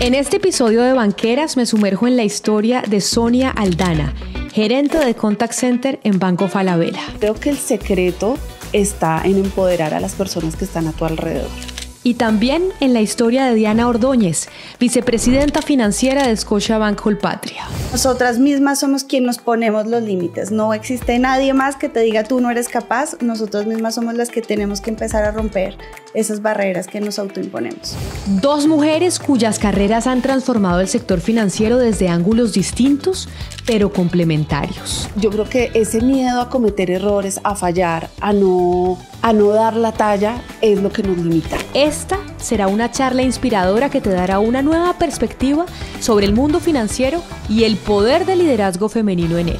En este episodio de Banqueras me sumerjo en la historia de Sonia Aldana, gerente de Contact Center en Banco Falabella. Creo que el secreto está en empoderar a las personas que están a tu alrededor. Y también en la historia de Diana Ordóñez, vicepresidenta financiera de Scotiabank patria Nosotras mismas somos quienes nos ponemos los límites. No existe nadie más que te diga tú no eres capaz. Nosotras mismas somos las que tenemos que empezar a romper esas barreras que nos autoimponemos. Dos mujeres cuyas carreras han transformado el sector financiero desde ángulos distintos, pero complementarios. Yo creo que ese miedo a cometer errores, a fallar, a no a no dar la talla es lo que nos limita. Esta será una charla inspiradora que te dará una nueva perspectiva sobre el mundo financiero y el poder del liderazgo femenino en él.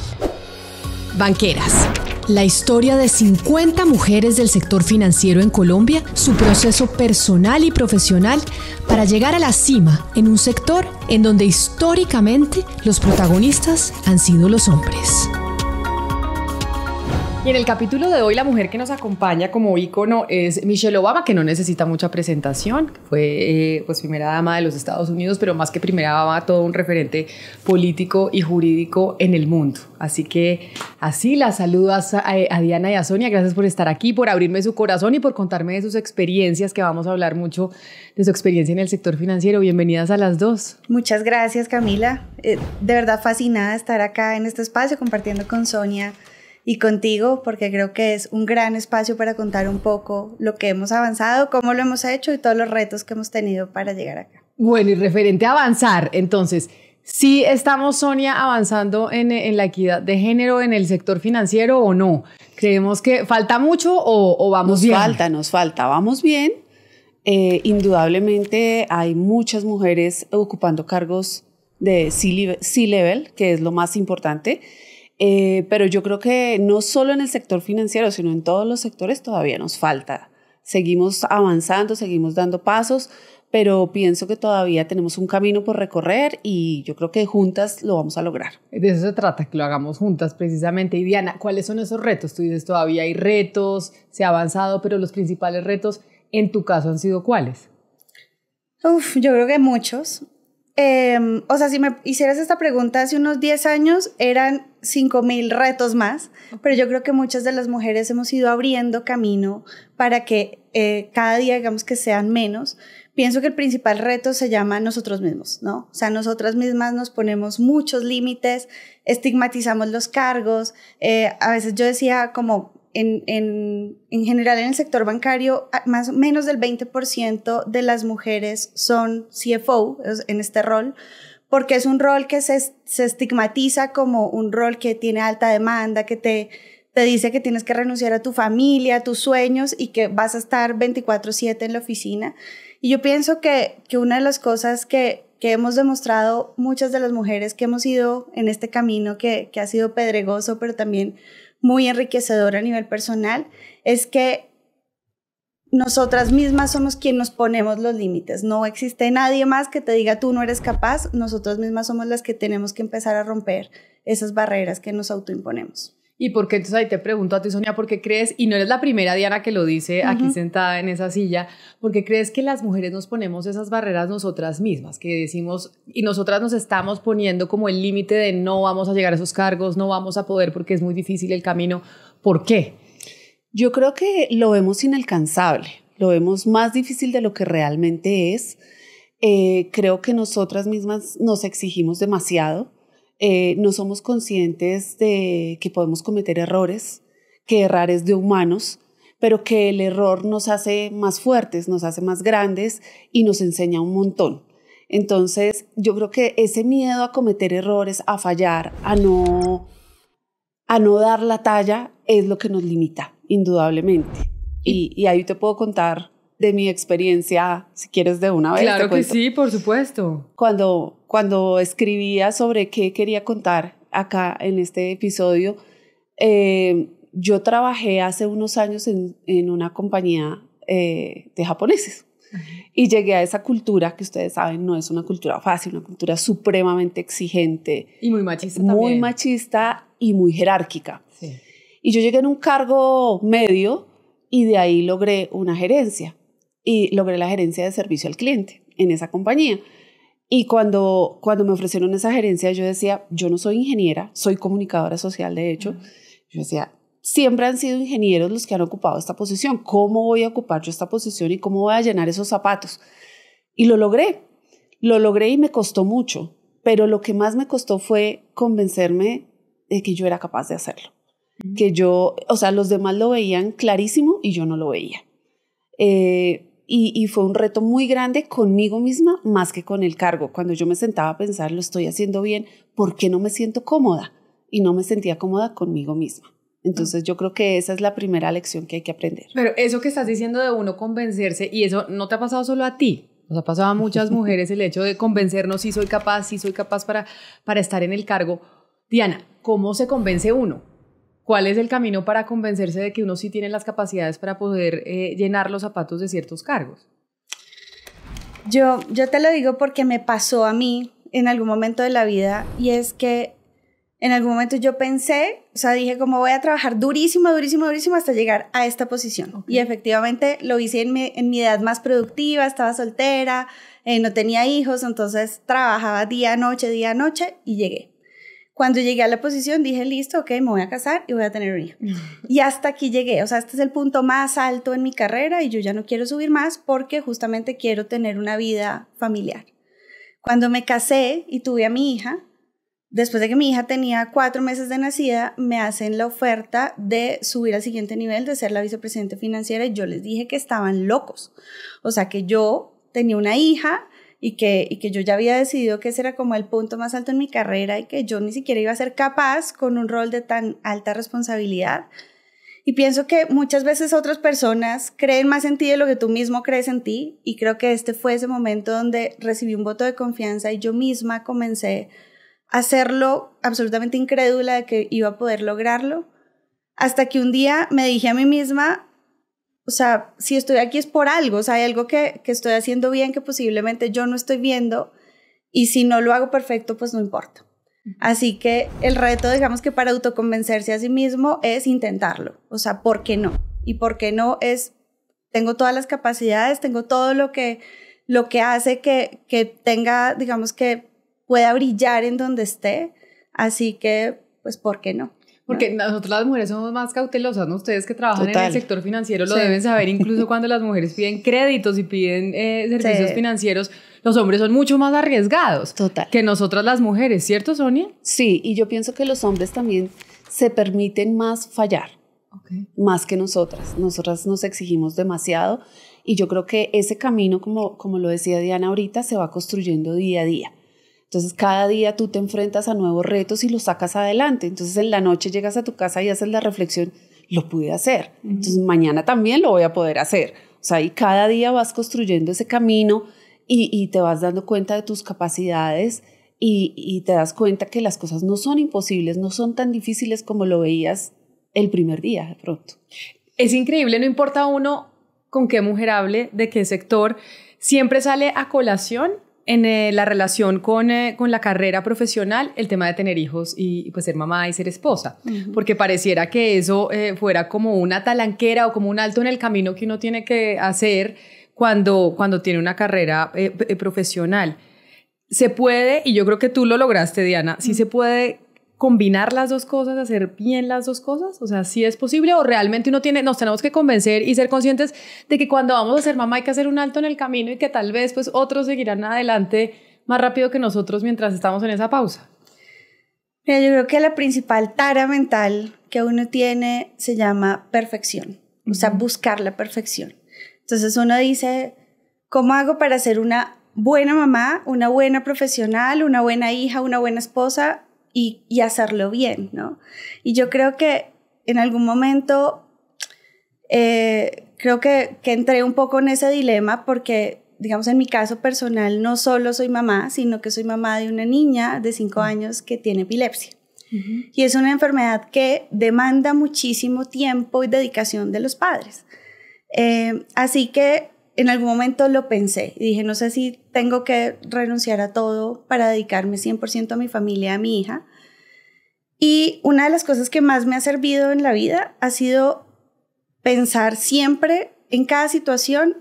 Banqueras. La historia de 50 mujeres del sector financiero en Colombia, su proceso personal y profesional para llegar a la cima en un sector en donde históricamente los protagonistas han sido los hombres. Y en el capítulo de hoy, la mujer que nos acompaña como ícono es Michelle Obama, que no necesita mucha presentación. Fue eh, pues primera dama de los Estados Unidos, pero más que primera dama, todo un referente político y jurídico en el mundo. Así que así la saludas a, Diana y a Sonia. Gracias por estar aquí, por abrirme su corazón y por contarme de sus experiencias, que vamos a hablar mucho de su experiencia en el sector financiero. Bienvenidas a las dos. Muchas gracias, Camila. Eh, de verdad fascinada estar acá en este espacio compartiendo con Sonia y contigo porque creo que es un gran espacio para contar un poco lo que hemos avanzado, cómo lo hemos hecho y todos los retos que hemos tenido para llegar acá. Bueno, y referente a avanzar, entonces, si ¿sí estamos, Sonia, avanzando en, la equidad de género en el sector financiero o no? ¿Creemos que falta mucho o, vamos bien? Nos falta, nos falta, vamos bien. Eh, indudablemente hay muchas mujeres ocupando cargos de C-level, que es lo más importante. Eh, pero yo creo que no solo en el sector financiero, sino en todos los sectores todavía nos falta. Seguimos avanzando, seguimos dando pasos, pero pienso que todavía tenemos un camino por recorrer y yo creo que juntas lo vamos a lograr. De eso se trata, que lo hagamos juntas precisamente. Y Diana, ¿cuáles son esos retos? Tú dices, todavía hay retos, se ha avanzado, pero los principales retos en tu caso han sido cuáles? Uf, yo creo que muchos. Em, o sea, si me hicieras esta pregunta hace unos 10 años, eran 5.000 retos más, pero yo creo que muchas de las mujeres hemos ido abriendo camino para que eh, cada día, digamos, que sean menos. Pienso que el principal reto se llama nosotros mismos, ¿no? O sea, nosotras mismas nos ponemos muchos límites, estigmatizamos los cargos, eh, a veces yo decía como en, en, en, general en el sector bancario, más menos del 20% de las mujeres son CFO en este rol, porque es un rol que se, estigmatiza como un rol que tiene alta demanda, que te, te dice que tienes que renunciar a tu familia, a tus sueños y que vas a estar 24/7 en la oficina. Y yo pienso que, que una de las cosas que, que, hemos demostrado muchas de las mujeres que hemos ido en este camino, que, que ha sido pedregoso, pero también muy enriquecedor a nivel personal, es que nosotras mismas somos quien nos ponemos los límites. No existe nadie más que te diga tú no eres capaz. Nosotras mismas somos las que tenemos que empezar a romper esas barreras que nos autoimponemos. ¿Y por qué entonces ahí te pregunto a ti, Sonia, por qué crees, y no eres la primera Diana que lo dice aquí sentada en esa silla, por qué crees que las mujeres nos ponemos esas barreras nosotras mismas, que decimos, y nosotras nos estamos poniendo como el límite de no vamos a llegar a esos cargos, no vamos a poder porque es muy difícil el camino? ¿Por qué? Yo creo que lo vemos inalcanzable, lo vemos más difícil de lo que realmente es. Eh, creo que nosotras mismas nos exigimos demasiado eh, no somos conscientes de que podemos cometer errores, que errar es de humanos, pero que el error nos hace más fuertes, nos hace más grandes y nos enseña un montón. Entonces, yo creo que ese miedo a cometer errores, a fallar, a no, a no dar la talla, es lo que nos limita, indudablemente. y ahí te puedo contar de mi experiencia, si quieres de una vez. Claro que sí, por supuesto. Cuando, cuando escribía sobre qué quería contar acá en este episodio, eh, yo trabajé hace unos años en, una compañía eh, de japoneses. Y llegué a esa cultura que ustedes saben no es una cultura fácil, una cultura supremamente exigente. Y muy machista Muy machista y muy jerárquica. Y yo llegué en un cargo medio y de ahí logré una gerencia y logré la gerencia de servicio al cliente en esa compañía. Y cuando, cuando me ofrecieron esa gerencia, yo decía, yo no soy ingeniera, soy comunicadora social, de hecho. Yo decía, siempre han sido ingenieros los que han ocupado esta posición. ¿Cómo voy a ocupar yo esta posición y cómo voy a llenar esos zapatos? Y lo logré, lo logré y me costó mucho, pero lo que más me costó fue convencerme de que yo era capaz de hacerlo. Que yo, o sea, los demás lo veían clarísimo y yo no lo veía. Eh, y, fue un reto muy grande conmigo misma más que con el cargo. Cuando yo me sentaba a pensar, lo estoy haciendo bien, ¿por qué no me siento cómoda? Y no me sentía cómoda conmigo misma. Entonces yo creo que esa es la primera lección que hay que aprender. Pero eso que estás diciendo de uno convencerse, y eso no te ha pasado solo a ti, nos ha pasado a muchas mujeres el hecho de convencernos si soy capaz, si soy capaz para, para estar en el cargo. Diana, ¿cómo se convence uno? ¿Cuál es el camino para convencerse de que uno sí tiene las capacidades para poder eh, llenar los zapatos de ciertos cargos? Yo, yo te lo digo porque me pasó a mí en algún momento de la vida y es que en algún momento yo pensé, o sea, dije como voy a trabajar durísimo, durísimo, durísimo hasta llegar a esta posición. Y efectivamente lo hice en mi, edad más productiva, estaba soltera, eh, no tenía hijos, entonces trabajaba día, noche, día, noche y llegué. Cuando llegué a la posición dije, listo, ok, me voy a casar y voy a tener un hijo. y hasta aquí llegué, o sea, este es el punto más alto en mi carrera y yo ya no quiero subir más porque justamente quiero tener una vida familiar. Cuando me casé y tuve a mi hija, después de que mi hija tenía cuatro meses de nacida, me hacen la oferta de subir al siguiente nivel, de ser la vicepresidenta financiera, y yo les dije que estaban locos. O sea, que yo tenía una hija y que, que yo ya había decidido que ese era como el punto más alto en mi carrera y que yo ni siquiera iba a ser capaz con un rol de tan alta responsabilidad. Y pienso que muchas veces otras personas creen más en ti de lo que tú mismo crees en ti y creo que este fue ese momento donde recibí un voto de confianza y yo misma comencé a hacerlo absolutamente incrédula de que iba a poder lograrlo, hasta que un día me dije a mí misma, o sea, si estoy aquí es por algo, o sea, hay algo que, estoy haciendo bien que posiblemente yo no estoy viendo y si no lo hago perfecto, pues no importa. Así que el reto, digamos que para autoconvencerse a sí mismo es intentarlo, o sea, ¿por qué no? Y por qué no es, tengo todas las capacidades, tengo todo lo que, lo que hace que, que tenga, digamos que pueda brillar en donde esté, así que, pues, ¿por qué no? Porque nosotros las mujeres somos más cautelosas, ¿no? Ustedes que trabajan en el sector financiero lo deben saber, incluso cuando las mujeres piden créditos y piden eh, servicios financieros, los hombres son mucho más arriesgados que nosotras las mujeres, ¿cierto, Sonia? Sí, y yo pienso que los hombres también se permiten más fallar, más que nosotras. Nosotras nos exigimos demasiado y yo creo que ese camino, como, como lo decía Diana ahorita, se va construyendo día a día. Entonces cada día tú te enfrentas a nuevos retos y los sacas adelante. Entonces en la noche llegas a tu casa y haces la reflexión, lo pude hacer, entonces mañana también lo voy a poder hacer. O sea, y cada día vas construyendo ese camino y, te vas dando cuenta de tus capacidades y, y te das cuenta que las cosas no son imposibles, no son tan difíciles como lo veías el primer día de pronto. Es increíble, no importa uno con qué mujer hable, de qué sector, siempre sale a colación en eh, la relación eh, con, la carrera profesional el tema de tener hijos y, pues ser mamá y ser esposa, porque pareciera que eso eh, fuera como una talanquera o como un alto en el camino que uno tiene que hacer cuando, cuando tiene una carrera profesional. Se puede, y yo creo que tú lo lograste, Diana, sí se puede combinar las dos cosas, hacer bien las dos cosas? O sea, si es posible o realmente uno tiene, nos tenemos que convencer y ser conscientes de que cuando vamos a ser mamá hay que hacer un alto en el camino y que tal vez pues otros seguirán adelante más rápido que nosotros mientras estamos en esa pausa. yo creo que la principal tara mental que uno tiene se llama perfección, o sea, buscar la perfección. Entonces uno dice, ¿cómo hago para ser una buena mamá, una buena profesional, una buena hija, una buena esposa, y, hacerlo bien, ¿no? Y yo creo que en algún momento, eh, creo que, entré un poco en ese dilema porque digamos, en mi caso personal, no solo soy mamá, sino que soy mamá de una niña de 5 años que tiene epilepsia. Y es una enfermedad que demanda muchísimo tiempo y dedicación de los padres. Eh, así que en algún momento lo pensé y dije, no sé si tengo que renunciar a todo para dedicarme 100% a mi familia, a mi hija. Y una de las cosas que más me ha servido en la vida ha sido pensar siempre en cada situación,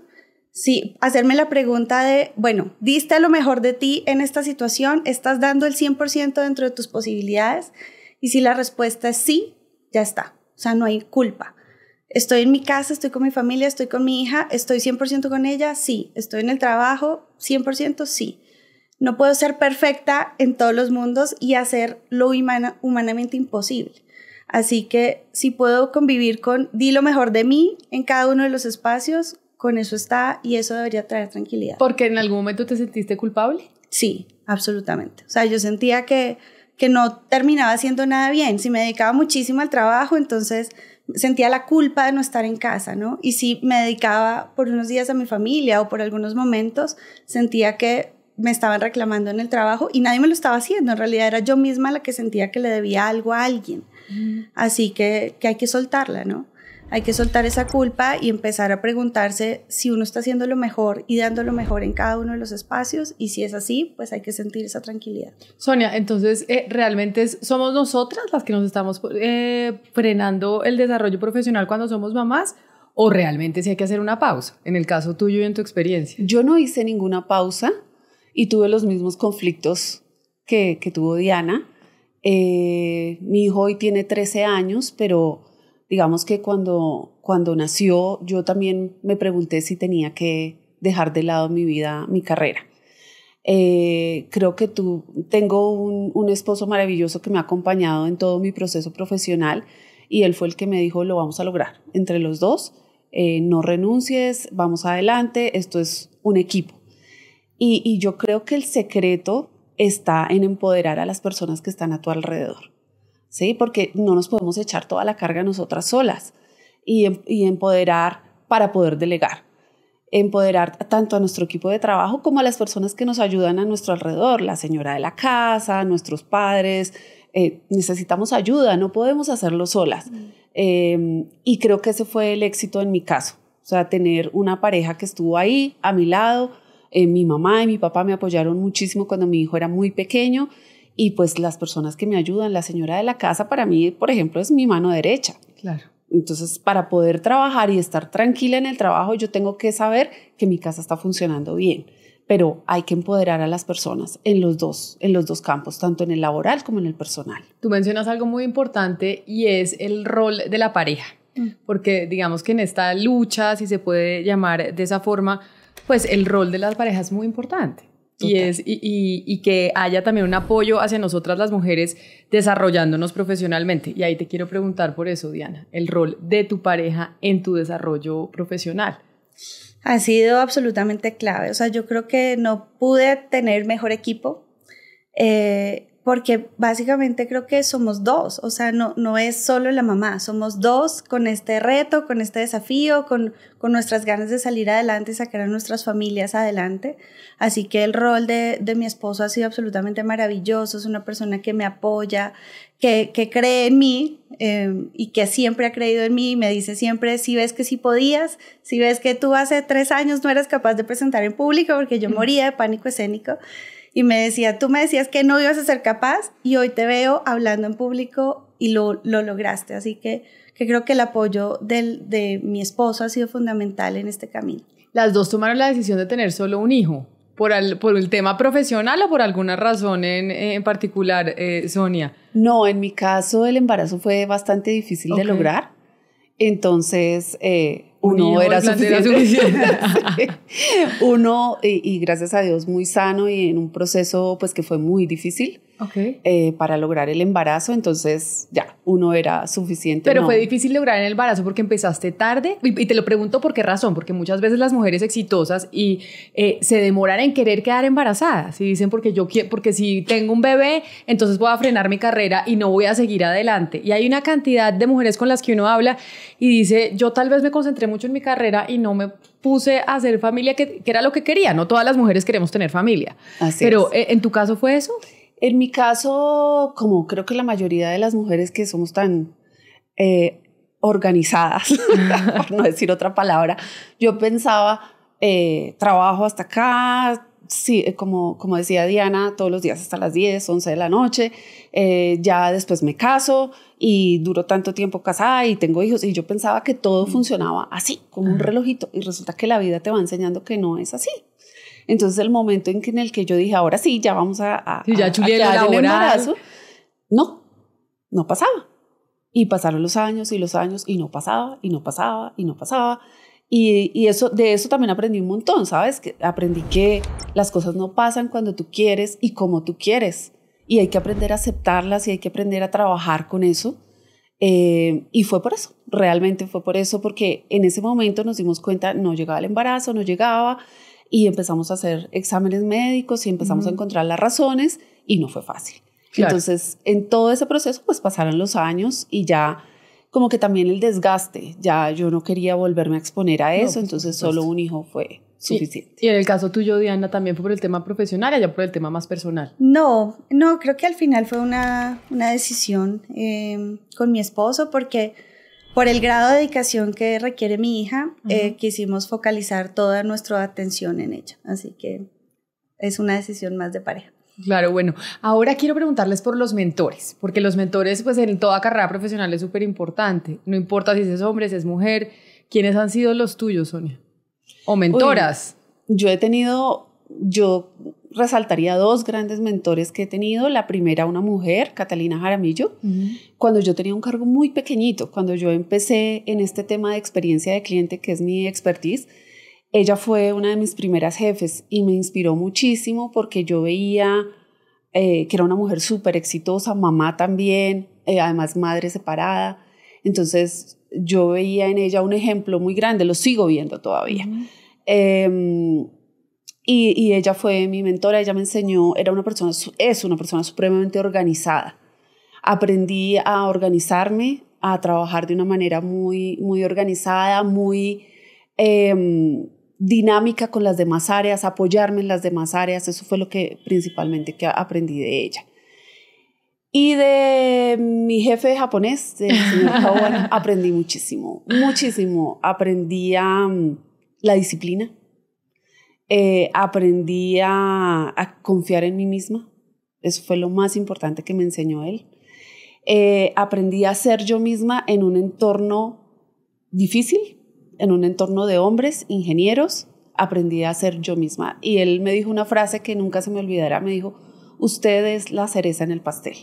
si hacerme la pregunta de, bueno, diste lo mejor de ti en esta situación, estás dando el 100% dentro de tus posibilidades y si la respuesta es sí, ya está, o sea, no hay culpa. Estoy en mi casa, estoy con mi familia, estoy con mi hija, estoy 100% con ella, sí. Estoy en el trabajo, 100%, sí. No puedo ser perfecta en todos los mundos y hacer lo humanamente imposible. Así que si puedo convivir con, di lo mejor de mí en cada uno de los espacios, con eso está y eso debería traer tranquilidad. Porque en algún momento te sentiste culpable. Sí, absolutamente. O sea, yo sentía que, que no terminaba haciendo nada bien. Si me dedicaba muchísimo al trabajo, entonces sentía la culpa de no estar en casa, ¿no? Y si me dedicaba por unos días a mi familia o por algunos momentos, sentía que me estaban reclamando en el trabajo y nadie me lo estaba haciendo. En realidad era yo misma la que sentía que le debía algo a alguien. Así que hay que soltarla, ¿no? Hay que soltar esa culpa y empezar a preguntarse si uno está haciendo lo mejor y dando lo mejor en cada uno de los espacios y si es así, pues hay que sentir esa tranquilidad. Sonia, entonces eh, realmente somos nosotras las que nos estamos eh, frenando el desarrollo profesional cuando somos mamás o realmente si hay que hacer una pausa, en el caso tuyo y en tu experiencia. Yo no hice ninguna pausa y tuve los mismos conflictos que, tuvo Diana. Eh, mi hijo hoy tiene 13 años, pero digamos que cuando, cuando nació yo también me pregunté si tenía que dejar de lado mi vida, mi carrera. Eh, creo que tú, tengo un, esposo maravilloso que me ha acompañado en todo mi proceso profesional y él fue el que me dijo, lo vamos a lograr entre los dos, eh, no renuncies, vamos adelante, esto es un equipo. Y, y yo creo que el secreto está en empoderar a las personas que están a tu alrededor. ¿sí? Porque no nos podemos echar toda la carga nosotras solas y, em, empoderar para poder delegar empoderar tanto a nuestro equipo de trabajo como a las personas que nos ayudan a nuestro alrededor, la señora de la casa, nuestros padres. Eh, necesitamos ayuda, no podemos hacerlo solas. Em, y creo que ese fue el éxito en mi caso, o sea, tener una pareja que estuvo ahí a mi lado. Eh, mi mamá y mi papá me apoyaron muchísimo cuando mi hijo era muy pequeño y pues las personas que me ayudan, la señora de la casa para mí, por ejemplo, es mi mano derecha. Claro. Entonces, para poder trabajar y estar tranquila en el trabajo, yo tengo que saber que mi casa está funcionando bien, pero hay que empoderar a las personas en los dos, en los dos campos, tanto en el laboral como en el personal. Tú mencionas algo muy importante y es el rol de la pareja, mm. porque digamos que en esta lucha, si se puede llamar de esa forma, pues el rol de las parejas es muy importante. Y, es, y, y, y, que haya también un apoyo hacia nosotras las mujeres desarrollándonos profesionalmente. Y ahí te quiero preguntar por eso, Diana, el rol de tu pareja en tu desarrollo profesional. Ha sido absolutamente clave. O sea, yo creo que no pude tener mejor equipo. Eh, porque básicamente creo que somos dos, o sea, no, no es solo la mamá, somos dos con este reto, con este desafío, con, con nuestras ganas de salir adelante y sacar a nuestras familias adelante. Así que el rol de, de mi esposo ha sido absolutamente maravilloso, es una persona que me apoya, que, que cree en mí em, y que siempre ha creído en mí y me dice siempre, si ves que si podías, si ves que tú hace tres años no eras capaz de presentar en público porque yo moría de pánico escénico y me decía, tú me decías que no ibas a ser capaz y hoy te veo hablando en público y lo, lograste. Así que, que creo que el apoyo de mi esposo ha sido fundamental en este camino. Las dos tomaron la decisión de tener solo un hijo. Por el, por el tema profesional o por alguna razón en, particular, eh, Sonia? No, en mi caso el embarazo fue bastante difícil de lograr entonces, eh, uno era suficiente. Uno, y, y, gracias a Dios, muy sano y en un proceso pues que fue muy difícil okay. Eh, para lograr el embarazo, entonces ya, uno era suficiente. Pero fue difícil lograr el embarazo porque empezaste tarde y, te lo pregunto por qué razón, porque muchas veces las mujeres exitosas y eh, se demoran en querer quedar embarazadas y dicen porque yo quiero, porque si tengo un bebé, entonces voy a frenar mi carrera y no voy a seguir adelante. Y hay una cantidad de mujeres con las que uno habla y dice, yo tal vez me concentré mucho en mi carrera y no me puse a hacer familia, que, era lo que quería. No todas las mujeres queremos tener familia. Así Pero eh, ¿en tu caso fue eso? En mi caso, como creo que la mayoría de las mujeres que somos tan eh, organizadas, por no decir otra palabra, yo pensaba, eh, trabajo hasta acá, sí, eh, como, como decía Diana, todos los días hasta las 10, 11 de la noche, ya después me caso y duro tanto tiempo casada y tengo hijos y yo pensaba que todo mm. funcionaba así, como un relojito y resulta que la vida te va enseñando que no es así. Entonces el momento en, que, en el que yo dije, ahora sí, ya vamos a, a, sí, ya embarazo, no, no pasaba. Y pasaron los años y los años y no pasaba y no pasaba y no pasaba. Y, y, eso, de eso también aprendí un montón, ¿sabes? Que aprendí que las cosas no pasan cuando tú quieres y como tú quieres. Y hay que aprender a aceptarlas y hay que aprender a trabajar con eso. Eh, y fue por eso, realmente fue por eso, porque en ese momento nos dimos cuenta, no llegaba el embarazo, no llegaba, y empezamos a hacer exámenes médicos y empezamos a encontrar las razones y no fue fácil. Entonces, en todo ese proceso, pues pasaron los años y ya como que también el desgaste, ya yo no quería volverme a exponer a eso, entonces solo un hijo fue suficiente. Y, en el caso tuyo, Diana, también fue por el tema profesional, allá por el tema más personal. No, no, creo que al final fue una, una decisión eh, con mi esposo porque por el grado de dedicación que requiere mi hija, eh, quisimos focalizar toda nuestra atención en ella. Así que es una decisión más de pareja. Claro, bueno, ahora quiero preguntarles por los mentores, porque los mentores, pues en toda carrera profesional es súper importante. No importa si es hombre, si es mujer, ¿quiénes han sido los tuyos, Sonia? O mentoras. yo he tenido, yo resaltaría dos grandes mentores que he tenido. La primera, una mujer, Catalina Jaramillo, cuando yo tenía un cargo muy pequeñito, cuando yo empecé en este tema de experiencia de cliente, que es mi expertise, ella fue una de mis primeras jefes y me inspiró muchísimo porque yo veía eh, que era una mujer súper exitosa, mamá también, eh, además madre separada. Entonces yo veía en ella un ejemplo muy grande, lo sigo viendo todavía. Y, y, ella fue mi mentora, ella me enseñó, era una persona, es una persona supremamente organizada. Aprendí a organizarme, a trabajar de una manera muy, muy organizada, muy em, dinámica con las demás áreas, apoyarme en las demás áreas, eso fue lo que principalmente que aprendí de ella. Y de mi jefe japonés, del señor Kawana, aprendí muchísimo, muchísimo. Aprendí la disciplina, eh, aprendí a, confiar en mí misma. Eso fue lo más importante que me enseñó él. Eh, aprendí a ser yo misma en un entorno difícil, en un entorno de hombres, ingenieros. Aprendí a ser yo misma. Y él me dijo una frase que nunca se me olvidará. Me dijo, usted es la cereza en el pastel.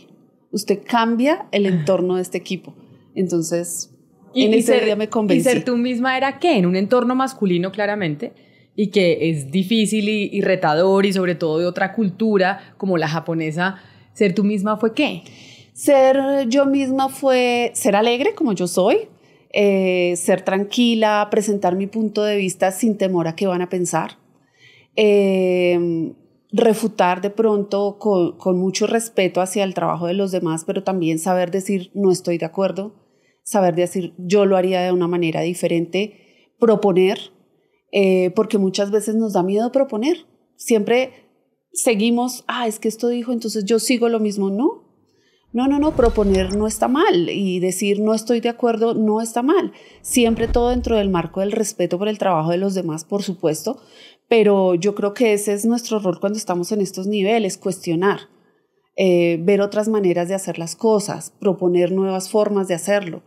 Usted cambia el entorno de este equipo. Entonces, en ese día me convencí. ¿Y ser tú misma era qué? En un entorno masculino, claramente y que es difícil y, retador y sobre todo de otra cultura como la japonesa, ser tú misma fue qué? Ser yo misma fue ser alegre como yo soy, eh, ser tranquila, presentar mi punto de vista sin temor a que van a pensar, em, refutar de pronto con, mucho respeto hacia el trabajo de los demás, pero también saber decir no estoy de acuerdo, saber decir yo lo haría de una manera diferente, proponer, eh, porque muchas veces nos da miedo proponer. Siempre seguimos, ah, es que esto dijo, entonces yo sigo lo mismo. No, no, no, no, proponer no está mal y decir no estoy de acuerdo no está mal. Siempre todo dentro del marco del respeto por el trabajo de los demás, por supuesto, pero yo creo que ese es nuestro rol cuando estamos en estos niveles, cuestionar, eh, ver otras maneras de hacer las cosas, proponer nuevas formas de hacerlo.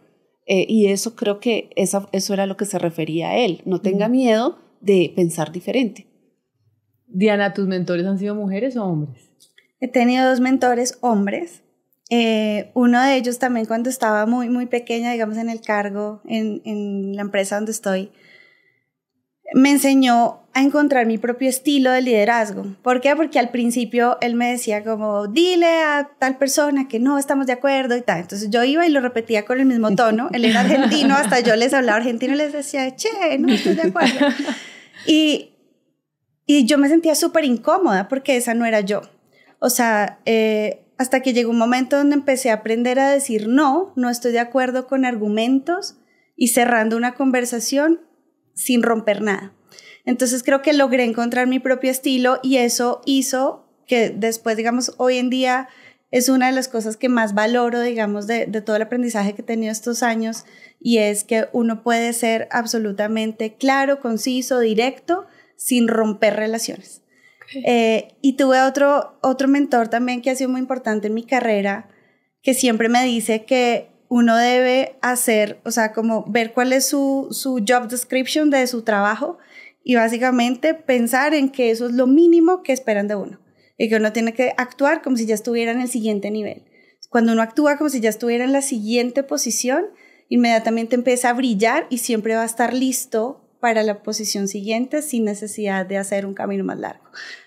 Eh, y eso creo que eso era lo que se refería a él. No tenga miedo de pensar diferente. Diana, ¿tus mentores han sido mujeres o hombres? He tenido dos mentores hombres. Eh, uno de ellos también cuando estaba muy, muy pequeña, digamos, en el cargo, en, en la empresa donde estoy, me enseñó a encontrar mi propio estilo de liderazgo. ¿Por qué? Porque al principio él me decía como, dile a tal persona que no estamos de acuerdo y tal. Entonces yo iba y lo repetía con el mismo tono. Él era argentino, hasta yo les hablaba argentino y les decía, che, no estoy de acuerdo. Y, y yo me sentía súper incómoda porque esa no era yo. O sea, eh, hasta que llegó un momento donde empecé a aprender a decir no, no estoy de acuerdo con argumentos y cerrando una conversación sin romper nada. Entonces creo que logré encontrar mi propio estilo y eso hizo que después, digamos, hoy en día es una de las cosas que más valoro, digamos, de, todo el aprendizaje que he tenido estos años y es que uno puede ser absolutamente claro, conciso, directo, sin romper relaciones. Eh, y tuve otro, otro mentor también que ha sido muy importante en mi carrera, que siempre me dice que uno debe hacer, o sea, como ver cuál es su, job description de su trabajo y básicamente pensar en que eso es lo mínimo que esperan de uno y que uno tiene que actuar como si ya estuviera en el siguiente nivel. Cuando uno actúa como si ya estuviera en la siguiente posición, inmediatamente empieza a brillar y siempre va a estar listo para la posición siguiente sin necesidad de hacer un camino más largo.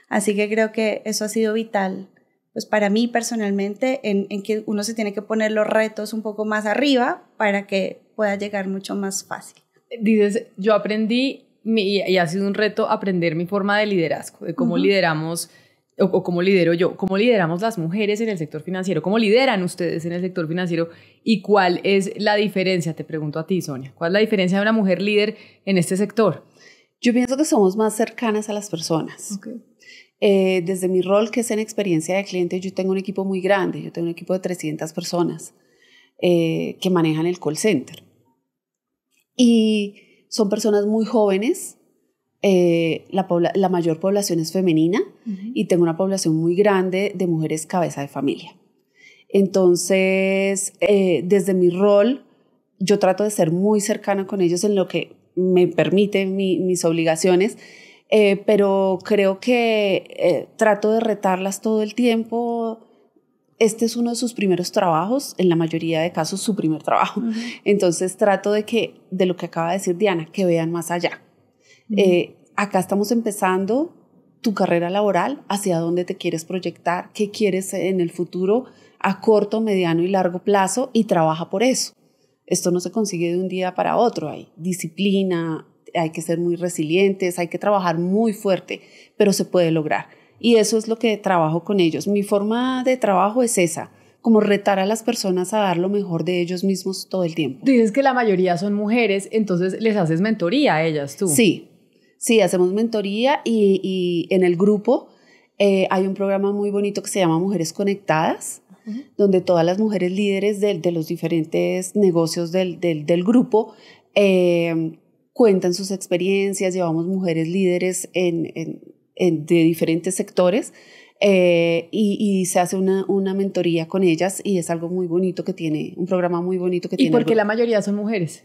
Así que creo que eso ha sido vital pues para mí personalmente, en, en, que uno se tiene que poner los retos un poco más arriba para que pueda llegar mucho más fácil. Dices, yo aprendí, y ha sido un reto aprender mi forma de liderazgo, de cómo lideramos o, cómo lidero yo, cómo lideramos las mujeres en el sector financiero, cómo lideran ustedes en el sector financiero y cuál es la diferencia, te pregunto a ti, Sonia, ¿cuál es la diferencia de una mujer líder en este sector? Yo pienso que somos más cercanas a las personas. Okay eh, desde mi rol, que es en experiencia de cliente, yo tengo un equipo muy grande, yo tengo un equipo de 300 personas eh, que manejan el call center. Y son personas muy jóvenes, eh, la, mayor población es femenina y tengo una población muy grande de mujeres cabeza de familia. Entonces, desde mi rol, yo trato de ser muy cercana con ellos en lo que me permiten mis obligaciones, eh, pero creo que eh, trato de retarlas todo el tiempo. Este es uno de sus primeros trabajos, en la mayoría de casos su primer trabajo. Entonces trato de que, de lo que acaba de decir Diana, que vean más allá. Eh, acá estamos empezando tu carrera laboral, hacia dónde te quieres proyectar, qué quieres en el futuro a corto, mediano y largo plazo y trabaja por eso. Esto no se consigue de un día para otro, hay disciplina, hay que ser muy resilientes, hay que trabajar muy fuerte, pero se puede lograr. Y eso es lo que trabajo con ellos. Mi forma de trabajo es esa, como retar a las personas a dar lo mejor de ellos mismos todo el tiempo. Dices que la mayoría son mujeres, entonces les haces mentoría a ellas tú. Sí, sí, hacemos mentoría y, en el grupo eh, hay un programa muy bonito que se llama Mujeres Conectadas, donde todas las mujeres líderes de, los diferentes negocios del, grupo eh, cuentan sus experiencias, llevamos mujeres líderes en, de diferentes sectores eh, y, se hace una, mentoría con ellas y es algo muy bonito que tiene, un programa muy bonito que tiene. ¿Y por qué la mayoría son mujeres?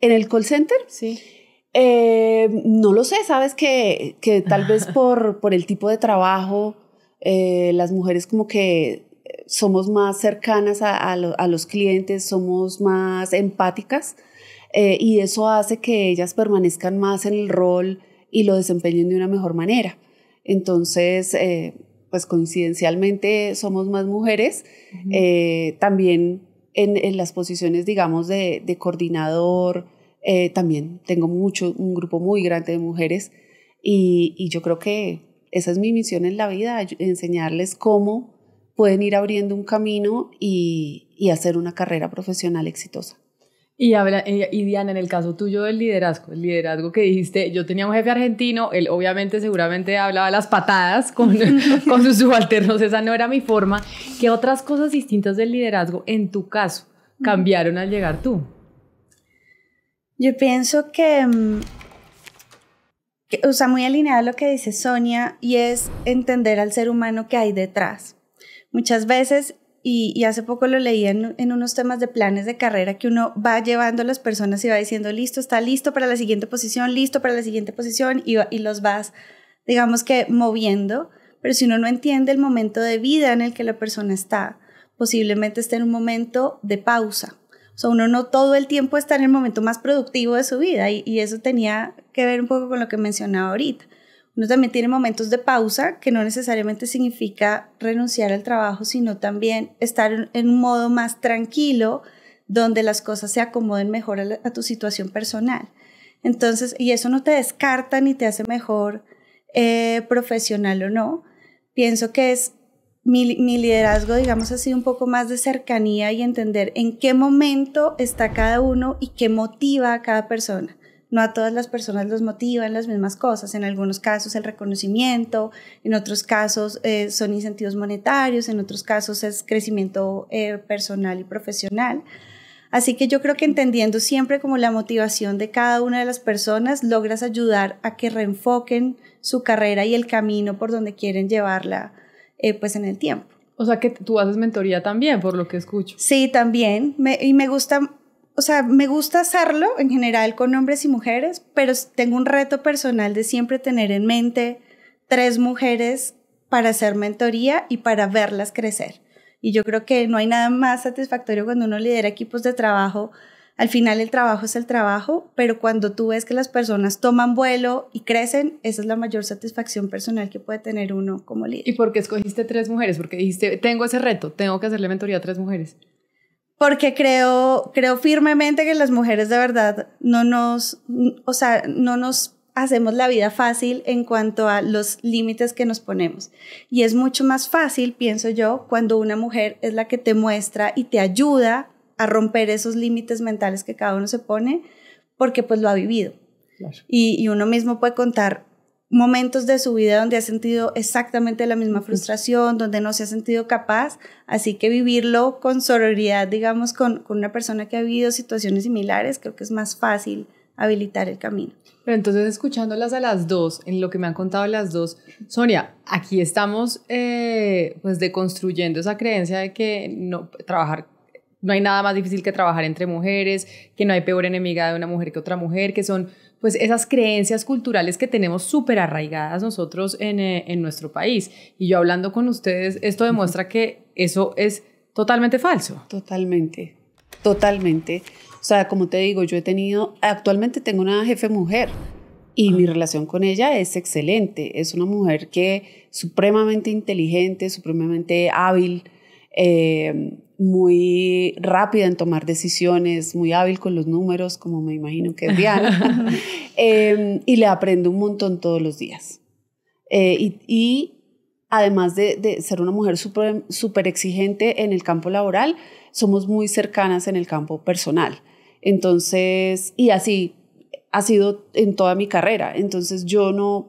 ¿En el call center? Sí. Eh, no lo sé, sabes que, tal vez por, por, el tipo de trabajo, eh, las mujeres como que somos más cercanas a, a los clientes, somos más empáticas. Eh, y eso hace que ellas permanezcan más en el rol y lo desempeñen de una mejor manera. Entonces, eh, pues coincidencialmente somos más mujeres, eh, también en, las posiciones, digamos, de, coordinador, también tengo mucho, un grupo muy grande de mujeres y, yo creo que esa es mi misión en la vida, enseñarles cómo pueden ir abriendo un camino y hacer una carrera profesional exitosa. Y, Diana, en el caso tuyo del liderazgo, el liderazgo que dijiste, yo tenía un jefe argentino, él obviamente seguramente hablaba las patadas con, sus subalternos, esa no era mi forma. ¿Qué otras cosas distintas del liderazgo en tu caso cambiaron al llegar tú? Yo pienso que, mm, que o sea, muy alineado lo que dice Sonia y es entender al ser humano que hay detrás. Muchas veces y, hace poco lo leí en, unos temas de planes de carrera que uno va llevando a las personas y va diciendo, listo, está listo para la siguiente posición, listo para la siguiente posición, y, los vas, digamos que, moviendo. Pero si uno no entiende el momento de vida en el que la persona está, posiblemente esté en un momento de pausa. O sea, uno no todo el tiempo está en el momento más productivo de su vida, y eso tenía que ver un poco con lo que mencionaba ahorita uno también tiene momentos de pausa, que no necesariamente significa renunciar al trabajo, sino también estar en un modo más tranquilo, donde las cosas se acomoden mejor a, tu situación personal. Entonces, y eso no te descarta ni te hace mejor eh, profesional o no. Pienso que es mi, liderazgo, digamos así, un poco más de cercanía y entender en qué momento está cada uno y qué motiva a cada persona. No a todas las personas los motivan las mismas cosas. En algunos casos el reconocimiento, en otros casos eh, son incentivos monetarios, en otros casos es crecimiento eh, personal y profesional. Así que yo creo que entendiendo siempre como la motivación de cada una de las personas, logras ayudar a que reenfoquen su carrera y el camino por donde quieren llevarla eh, pues en el tiempo. O sea que tú haces mentoría también, por lo que escucho. Sí, también. y me gusta o sea, me gusta hacerlo en general con hombres y mujeres, pero tengo un reto personal de siempre tener en mente tres mujeres para hacer mentoría y para verlas crecer. Y yo creo que no hay nada más satisfactorio cuando uno lidera equipos de trabajo. Al final el trabajo es el trabajo, pero cuando tú ves que las personas toman vuelo y crecen, esa es la mayor satisfacción personal que puede tener uno como líder. ¿Y por qué escogiste tres mujeres? Porque dijiste, tengo ese reto, tengo que hacerle mentoría a tres mujeres porque creo, creo firmemente que las mujeres de verdad no nos, o sea, no nos hacemos la vida fácil en cuanto a los límites que nos ponemos. Y es mucho más fácil, pienso yo, cuando una mujer es la que te muestra y te ayuda a romper esos límites mentales que cada uno se pone, porque pues lo ha vivido. y, uno mismo puede contar momentos de su vida donde ha sentido exactamente la misma frustración, donde no se ha sentido capaz, así que vivirlo con sororidad, digamos, con, una persona que ha vivido situaciones similares, creo que es más fácil habilitar el camino. Pero entonces, escuchándolas a las dos, en lo que me han contado las dos, Sonia, aquí estamos eh, pues deconstruyendo esa creencia de que no, trabajar, no hay nada más difícil que trabajar entre mujeres, que no hay peor enemiga de una mujer que otra mujer, que son pues esas creencias culturales que tenemos súper arraigadas nosotros eh, en, nuestro país. Y yo hablando con ustedes, esto demuestra que eso es totalmente falso. Totalmente, totalmente. O sea, como te digo, yo he tenido, actualmente tengo una jefe mujer y mi relación con ella es excelente. Es una mujer que supremamente inteligente, supremamente hábil. Eh, muy rápida en tomar decisiones, muy hábil con los números, como me imagino que es Diana, em, y le aprendo un montón todos los días. Eh, y, además de, ser una mujer súper exigente en el campo laboral, somos muy cercanas en el campo personal. Entonces, y así ha sido en toda mi carrera. Entonces, yo no,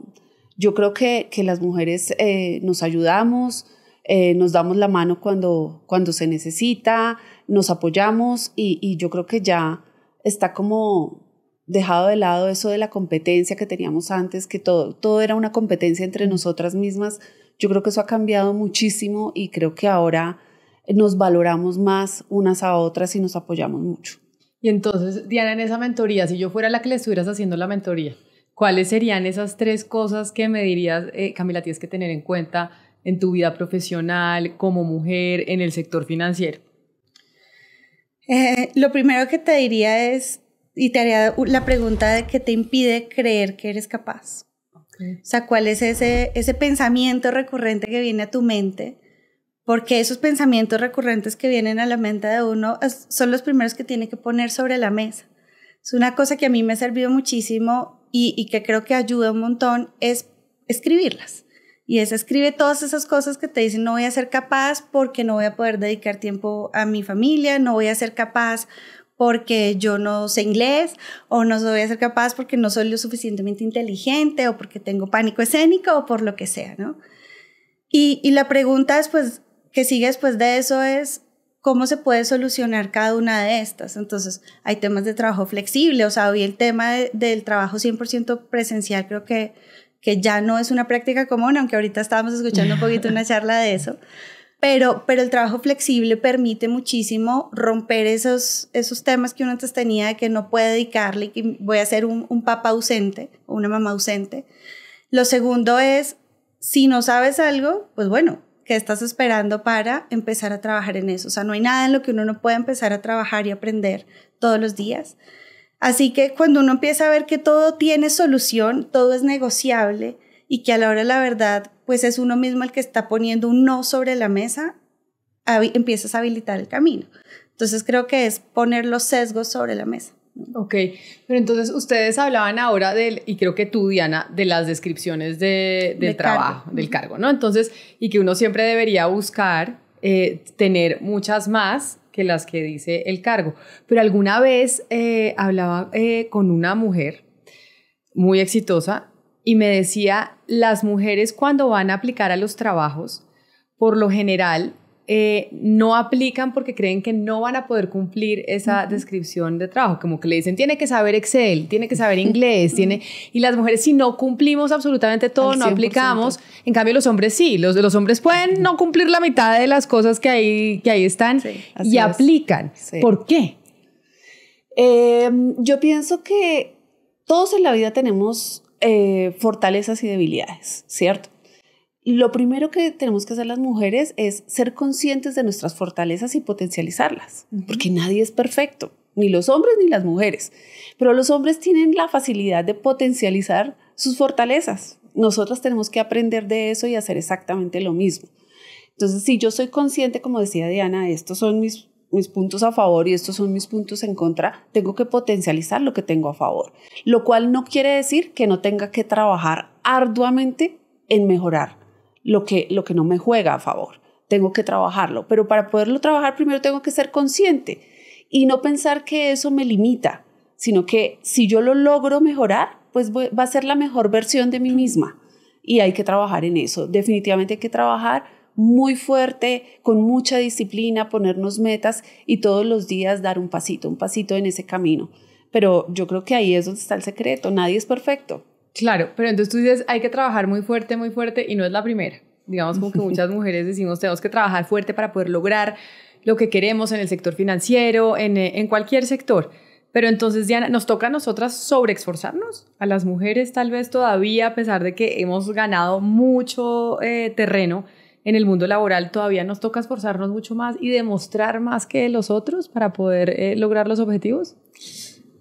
yo creo que, que las mujeres eh, nos ayudamos, eh, nos damos la mano cuando, cuando se necesita, nos apoyamos y, yo creo que ya está como dejado de lado eso de la competencia que teníamos antes, que todo, todo era una competencia entre nosotras mismas. Yo creo que eso ha cambiado muchísimo y creo que ahora nos valoramos más unas a otras y nos apoyamos mucho. Y entonces, Diana, en esa mentoría, si yo fuera la que le estuvieras haciendo la mentoría, ¿cuáles serían esas tres cosas que me dirías, eh, Camila, tienes que tener en cuenta en tu vida profesional, como mujer, en el sector financiero? Eh, lo primero que te diría es, y te haría la pregunta de qué te impide creer que eres capaz. O sea, ¿cuál es ese, ese pensamiento recurrente que viene a tu mente? Porque esos pensamientos recurrentes que vienen a la mente de uno son los primeros que tiene que poner sobre la mesa. Es una cosa que a mí me ha servido muchísimo y, y que creo que ayuda un montón, es escribirlas. Y esa escribe todas esas cosas que te dicen, no voy a ser capaz porque no voy a poder dedicar tiempo a mi familia, no voy a ser capaz porque yo no sé inglés o no voy a ser capaz porque no soy lo suficientemente inteligente o porque tengo pánico escénico o por lo que sea, ¿no? Y, la pregunta después, que sigue después de eso es, ¿cómo se puede solucionar cada una de estas? Entonces, hay temas de trabajo flexible, o sea, hoy el tema del trabajo 100% presencial creo que que ya no es una práctica común, aunque ahorita estábamos escuchando un poquito una charla de eso. Pero, pero el trabajo flexible permite muchísimo romper esos, esos temas que uno antes tenía de que no puede dedicarle, que voy a ser un, un papá ausente o una mamá ausente. Lo segundo es, si no sabes algo, pues bueno, ¿qué estás esperando para empezar a trabajar en eso? O sea, no hay nada en lo que uno no pueda empezar a trabajar y aprender todos los días. Así que cuando uno empieza a ver que todo tiene solución, todo es negociable y que a la hora de la verdad, pues es uno mismo el que está poniendo un no sobre la mesa, empiezas a habilitar el camino. Entonces creo que es poner los sesgos sobre la mesa. Ok, pero entonces ustedes hablaban ahora del, y creo que tú, Diana, de las descripciones de, del trabajo, del cargo, ¿no? Entonces, y que uno siempre debería buscar eh, tener muchas más que las que dice el cargo. Pero alguna vez eh, hablaba eh, con una mujer muy exitosa y me decía, las mujeres cuando van a aplicar a los trabajos, por lo general eh, no aplican porque creen que no van a poder cumplir esa descripción de trabajo, como que le dicen, tiene que saber Excel, tiene que saber inglés, tiene... Y las mujeres si no cumplimos absolutamente todo, no aplicamos, en cambio los hombres sí, los, los hombres pueden no cumplir la mitad de las cosas que ahí, que ahí están y aplican. ¿Por qué? Em, yo pienso que todos en la vida tenemos eh, fortalezas y debilidades, ¿cierto? lo primero que tenemos que hacer las mujeres es ser conscientes de nuestras fortalezas y potencializarlas, porque nadie es perfecto, ni los hombres ni las mujeres, pero los hombres tienen la facilidad de potencializar sus fortalezas. Nosotras tenemos que aprender de eso y hacer exactamente lo mismo. Entonces, si yo soy consciente, como decía Diana, estos son mis, mis puntos a favor y estos son mis puntos en contra, tengo que potencializar lo que tengo a favor, lo cual no quiere decir que no tenga que trabajar arduamente en mejorar lo que, lo que no me juega a favor. Tengo que trabajarlo, pero para poderlo trabajar primero tengo que ser consciente y no pensar que eso me limita, sino que si yo lo logro mejorar, pues va a ser la mejor versión de mí misma. Y hay que trabajar en eso. Definitivamente hay que trabajar muy fuerte, con mucha disciplina, ponernos metas y todos los días dar un pasito, un pasito en ese camino. Pero yo creo que ahí es donde está el secreto. Nadie es perfecto. Claro, pero entonces tú dices, hay que trabajar muy fuerte, muy fuerte, y no es la primera. Digamos como que muchas mujeres decimos, tenemos que trabajar fuerte para poder lograr lo que queremos en el sector financiero, en, eh, cualquier sector. Pero entonces, Diana, nos toca a nosotras sobreexforzarnos, a las mujeres tal vez todavía, a pesar de que hemos ganado mucho eh, terreno en el mundo laboral, todavía nos toca esforzarnos mucho más y demostrar más que los otros para poder eh, lograr los objetivos.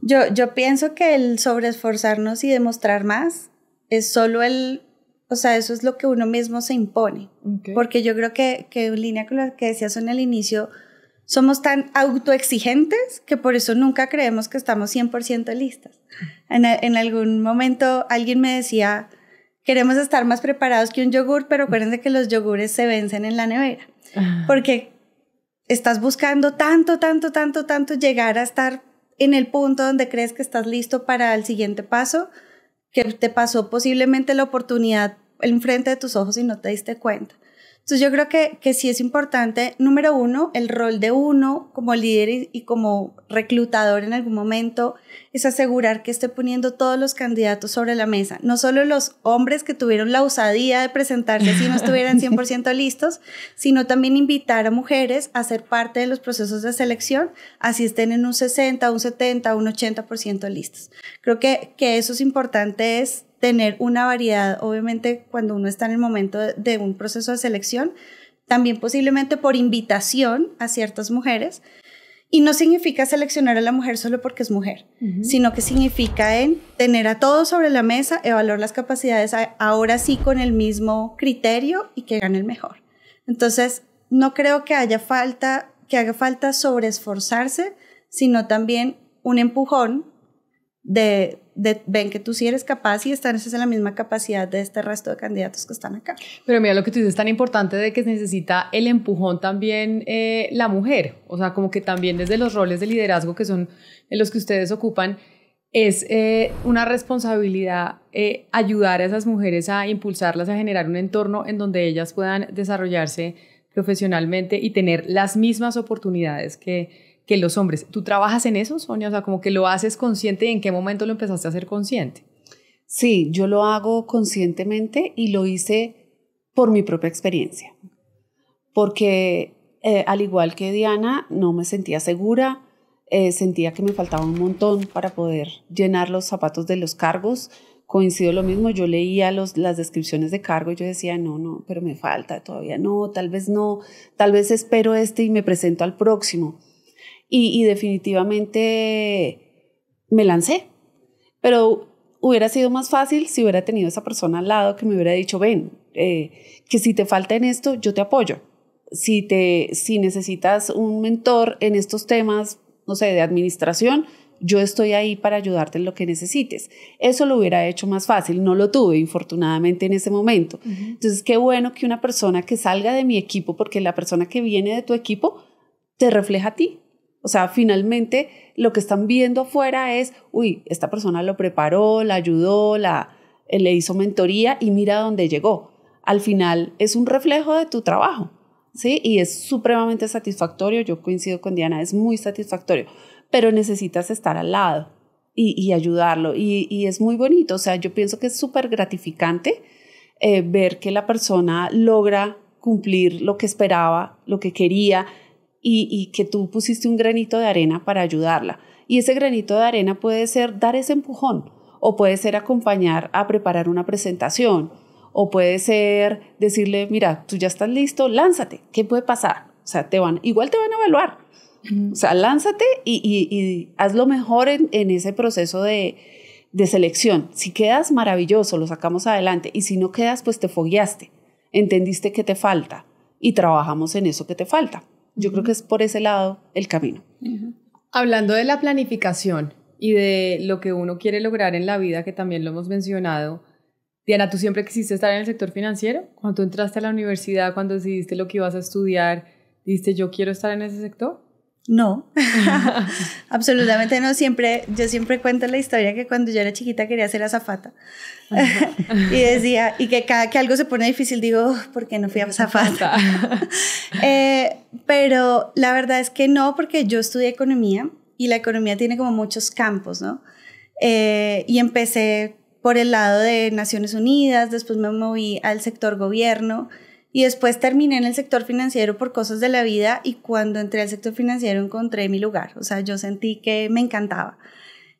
Yo, pienso que el sobreesforzarnos y demostrar más es solo el, o sea, eso es lo que uno mismo se impone. Porque yo creo que, que en línea con lo que decías en el inicio, somos tan autoexigentes que por eso nunca creemos que estamos 100% listas. En, algún momento alguien me decía, queremos estar más preparados que un yogur, pero acuérdense que los yogures se vencen en la nevera, porque estás buscando tanto, tanto, tanto, tanto llegar a estar en el punto donde crees que estás listo para el siguiente paso, que te pasó posiblemente la oportunidad enfrente de tus ojos y no te diste cuenta. Entonces yo creo que, que sí es importante, número uno, el rol de uno como líder y, como reclutador en algún momento es asegurar que esté poniendo todos los candidatos sobre la mesa, no solo los hombres que tuvieron la osadía de presentarse si no estuvieran 100% listos, sino también invitar a mujeres a ser parte de los procesos de selección, así estén en un 60, un 70, un 80% listos. Creo que, que eso es importante, es tener una variedad, obviamente cuando uno está en el momento de un proceso de selección, también posiblemente por invitación a ciertas mujeres. Y no significa seleccionar a la mujer solo porque es mujer, sino que significa en tener a todos sobre la mesa, evaluar las capacidades ahora sí con el mismo criterio y que gane el mejor. Entonces, no creo que haya falta, que haga falta sobre esforzarse sino también un empujón de ven que tú sí eres capaz y están en la misma capacidad de este resto de candidatos que están acá. Pero mira, lo que tú dices es tan importante de que necesita el empujón también eh, la mujer, o sea, como que también desde los roles de liderazgo que son los que ustedes ocupan, es eh, una responsabilidad eh, ayudar a esas mujeres a impulsarlas a generar un entorno en donde ellas puedan desarrollarse profesionalmente y tener las mismas oportunidades que que los hombres. ¿Tú trabajas en eso, Sonia? O sea, como que lo haces consciente y en qué momento lo empezaste a hacer consciente. Sí, yo lo hago conscientemente y lo hice por mi propia experiencia. Porque eh, al igual que Diana, no me sentía segura, eh, sentía que me faltaba un montón para poder llenar los zapatos de los cargos. Coincido lo mismo, yo leía las descripciones de cargo y yo decía, no, no, pero me falta, todavía no, tal vez no, tal vez espero este y me presento al próximo y, definitivamente me lancé. Pero hubiera sido más fácil si hubiera tenido esa persona al lado que me hubiera dicho, ven, eh, que si te falta en esto, yo te apoyo. Si, te, si necesitas un mentor en estos temas, no sé, de administración, yo estoy ahí para ayudarte en lo que necesites. Eso lo hubiera hecho más fácil, no lo tuve, infortunadamente, en ese momento. Entonces, qué bueno que una persona que salga de mi equipo, porque la persona que viene de tu equipo, te refleja a ti o sea, finalmente lo que están viendo afuera es, uy, esta persona lo preparó, la ayudó, la, eh, le hizo mentoría y mira dónde llegó. Al final es un reflejo de tu trabajo, ¿sí? Y es supremamente satisfactorio, yo coincido con Diana, es muy satisfactorio, pero necesitas estar al lado y, ayudarlo y, es muy bonito, o sea, yo pienso que es súper gratificante eh, ver que la persona logra cumplir lo que esperaba, lo que quería, y, que tú pusiste un granito de arena para ayudarla. Y ese granito de arena puede ser dar ese empujón o puede ser acompañar a preparar una presentación o puede ser decirle, mira, tú ya estás listo, lánzate, ¿qué puede pasar? O sea, te van, igual te van a evaluar. O sea, lánzate y, haz lo mejor en, ese proceso de, de, selección. Si quedas, maravilloso, lo sacamos adelante. Y si no quedas, pues te fogueaste, entendiste que te falta y trabajamos en eso que te falta. Yo creo que es por ese lado el camino. Hablando de la planificación y de lo que uno quiere lograr en la vida, que también lo hemos mencionado, Diana, ¿tú siempre quisiste estar en el sector financiero? Cuando entraste a la universidad, cuando decidiste lo que ibas a estudiar, ¿dijiste yo quiero estar en ese sector? No, absolutamente no. Siempre, yo siempre cuento la historia que cuando yo era chiquita quería ser azafata. y decía, y que cada que algo se pone difícil digo, ¿por qué no fui azafata? Eh, pero la verdad es que no, porque yo estudié economía y la economía tiene como muchos campos, ¿no? Eh, y empecé por el lado de Naciones Unidas, después me moví al sector gobierno y después terminé en el sector financiero por cosas de la vida y cuando entré al sector financiero encontré mi lugar. O sea, yo sentí que me encantaba.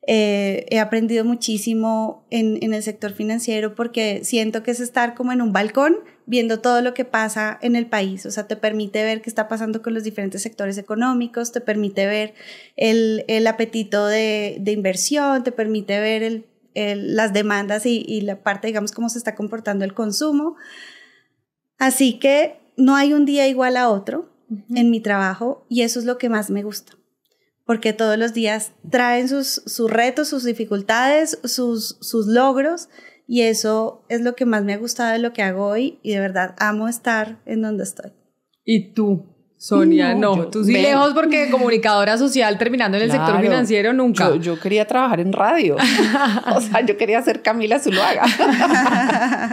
Eh, he aprendido muchísimo en, en, el sector financiero porque siento que es estar como en un balcón viendo todo lo que pasa en el país. O sea, te permite ver qué está pasando con los diferentes sectores económicos, te permite ver el, el apetito de, de inversión, te permite ver el las demandas y, y, la parte, digamos, cómo se está comportando el consumo. Así que no hay un día igual a otro en mi trabajo y eso es lo que más me gusta, porque todos los días traen sus, sus retos, sus dificultades, sus, sus logros y eso es lo que más me ha gustado de lo que hago hoy y de verdad amo estar en donde estoy. ¿Y tú Sonia, no, tú sí lejos porque comunicadora social terminando en el sector financiero nunca. Yo, quería trabajar en radio. o sea, yo quería ser Camila Zuluaga.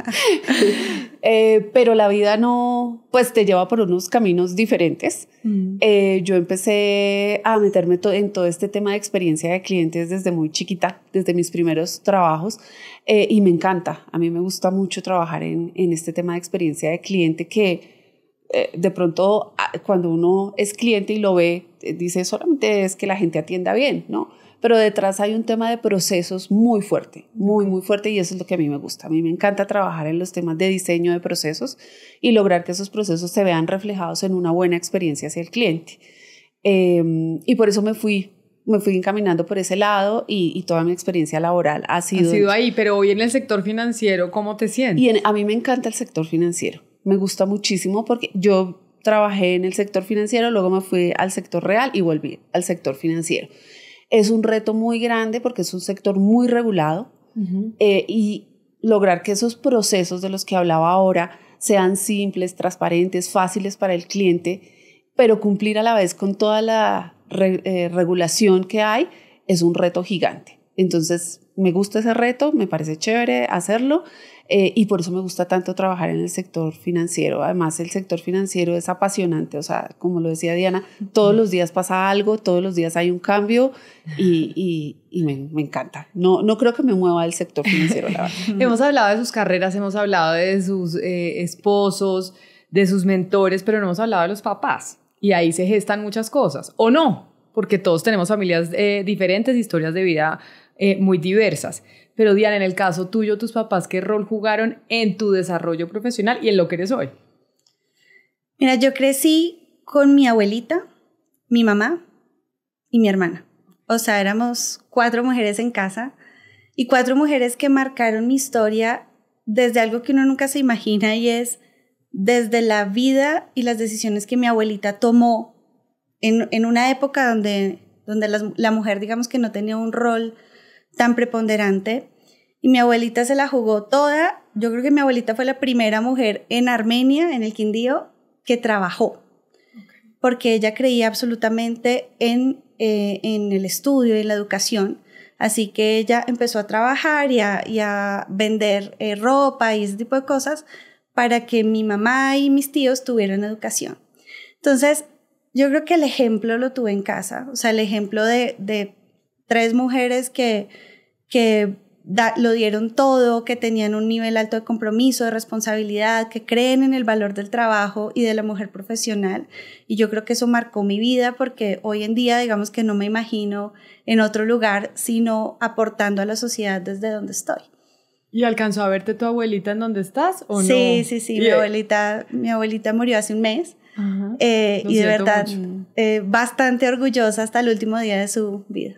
Eh, pero la vida no, pues te lleva por unos caminos diferentes. Mm. Eh, yo empecé a meterme en todo este tema de experiencia de clientes desde muy chiquita, desde mis primeros trabajos, eh, y me encanta. A mí me gusta mucho trabajar en, en este tema de experiencia de cliente que eh, de pronto ah, cuando uno es cliente y lo ve, eh, dice solamente es que la gente atienda bien, ¿no? Pero detrás hay un tema de procesos muy fuerte, muy, muy fuerte y eso es lo que a mí me gusta. A mí me encanta trabajar en los temas de diseño de procesos y lograr que esos procesos se vean reflejados en una buena experiencia hacia el cliente. Em, y por eso me fui me fui encaminando por ese lado y, toda mi experiencia laboral ha sido... Ha sido ahí, pero hoy en el sector financiero, ¿cómo te sientes? Y a mí me encanta el sector financiero me gusta muchísimo porque yo trabajé en el sector financiero, luego me fui al sector real y volví al sector financiero. Es un reto muy grande porque es un sector muy regulado eh, y lograr que esos procesos de los que hablaba ahora sean simples, transparentes, fáciles para el cliente, pero cumplir a la vez con toda la eh, regulación que hay es un reto gigante. Entonces, me gusta ese reto, me parece chévere hacerlo eh, y por eso me gusta tanto trabajar en el sector financiero. Además, el sector financiero es apasionante, o sea, como lo decía Diana, todos los días pasa algo, todos los días hay un cambio y, y, me, encanta. No, no creo que me mueva el sector financiero, hemos hablado de sus carreras, hemos hablado de sus eh, esposos, de sus mentores, pero no hemos hablado de los papás. Y ahí se gestan muchas cosas, ¿o no? Porque todos tenemos familias eh, diferentes, historias de vida muy diversas. Pero Diana, en el caso tuyo, tus papás, ¿qué rol jugaron en tu desarrollo profesional y en lo que eres hoy? Mira, yo crecí con mi abuelita, mi mamá y mi hermana. O sea, éramos cuatro mujeres en casa y cuatro mujeres que marcaron mi historia desde algo que uno nunca se imagina y es desde la vida y las decisiones que mi abuelita tomó en, una época donde, donde la mujer, digamos que no tenía un rol tan preponderante. Y mi abuelita se la jugó toda. Yo creo que mi abuelita fue la primera mujer en Armenia, en el Quindío, que trabajó. Porque ella creía absolutamente en, eh, el estudio y la educación. Así que ella empezó a trabajar y a, vender eh, ropa y ese tipo de cosas para que mi mamá y mis tíos tuvieran educación. Entonces, yo creo que el ejemplo lo tuve en casa, o sea, el ejemplo de tres mujeres que que lo dieron todo, que tenían un nivel alto de compromiso, de responsabilidad, que creen en el valor del trabajo y de la mujer profesional. Y yo creo que eso marcó mi vida porque hoy en día, digamos que no me imagino en otro lugar, sino aportando a la sociedad desde donde estoy. ¿Y alcanzó a verte tu abuelita en donde estás o no? Sí, sí, sí, mi eh, abuelita, mi abuelita murió hace un mes. Eh, y de verdad, eh, bastante orgullosa hasta el último día de su vida.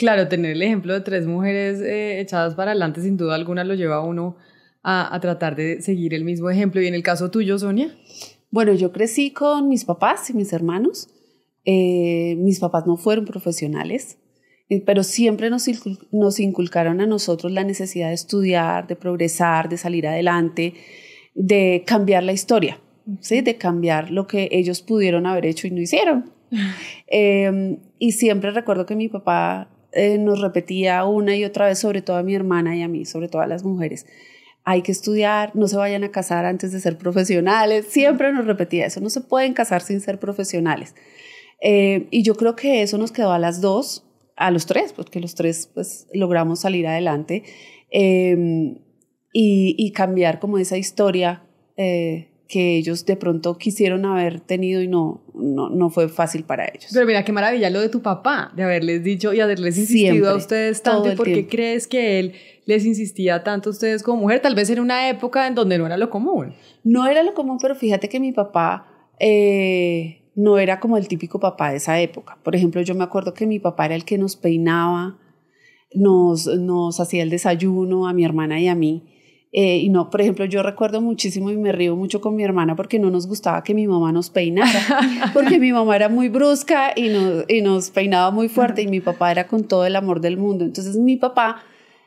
Claro, tener el ejemplo de tres mujeres eh, echadas para adelante sin duda alguna lo lleva a uno a, tratar de seguir el mismo ejemplo. ¿Y en el caso tuyo, Sonia? Bueno, yo crecí con mis papás y mis hermanos. Eh, mis papás no fueron profesionales, eh, pero siempre nos, nos inculcaron a nosotros la necesidad de estudiar, de progresar, de salir adelante, de cambiar la historia, ¿sí? de cambiar lo que ellos pudieron haber hecho y no hicieron. Em, y siempre recuerdo que mi papá eh, nos repetía una y otra vez, sobre todo a mi hermana y a mí, sobre todo a las mujeres, hay que estudiar, no se vayan a casar antes de ser profesionales, siempre nos repetía eso, no se pueden casar sin ser profesionales. Eh, y yo creo que eso nos quedó a las dos, a los tres, porque los tres pues logramos salir adelante eh, y, cambiar como esa historia que ellos de pronto quisieron haber tenido y no, no, fue fácil para ellos. Pero mira, qué maravilla lo de tu papá, de haberles dicho y haberles insistido a ustedes tanto. por qué crees que él les insistía tanto a ustedes como mujer? Tal vez era una época en donde no era lo común. No era lo común, pero fíjate que mi papá eh, no era como el típico papá de esa época. Por ejemplo, yo me acuerdo que mi papá era el que nos peinaba, nos, nos hacía el desayuno a mi hermana y a mí eh, y no, por ejemplo, yo recuerdo muchísimo y me río mucho con mi hermana porque no nos gustaba que mi mamá nos peinara, porque mi mamá era muy brusca y nos, y nos peinaba muy fuerte y mi papá era con todo el amor del mundo. Entonces mi papá